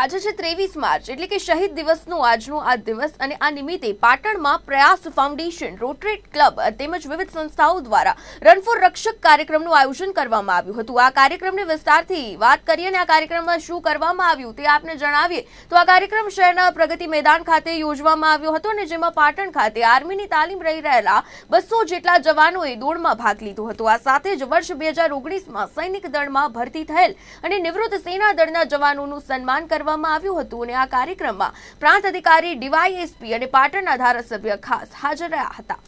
આજે જે 23 માર્ચ એટલે કે શહીદ દિવસનો આજનો આ દિવસ અને આ નિમિત્તે પાટણમાં પ્રયાસ ફાઉન્ડેશન રોટરીટ ક્લબ તેમજ વિવિધ સંસ્થાઓ દ્વારા રણપુર રક્ષક કાર્યક્રમનું આયોજન કરવામાં આવ્યું હતું આ કાર્યક્રમની વિસ્તારથી વાત કરીએ અને આ કાર્યક્રમમાં શું કરવામાં આવ્યું તે આપને જણાવીએ તો આ કાર્યક્રમ શહેરના પ્રગતિ મેદાન ખાતે યોજવામાં આવ્યો હતો અને જેમાં પાટણ ખાતે આર્મીની તાલીમ લઈ રહેલા 200 જેટલા જવાનોએ દોડમાં ભાગ લીધો હતો આ સાથે જ વર્ષ 2019 માં સૈનિક દળમાં ભરતી થયેલ અને નિવૃત્ત સેના દળના જવાનોનું સન્માન કરવામાં આવ્યું હતું અને આ કાર્યક્રમમાં પ્રાંત અધિકારી ડીવાયએસપી અને પાટણના ધારાસભ્ય ખાસ હાજર રહ્યા હતા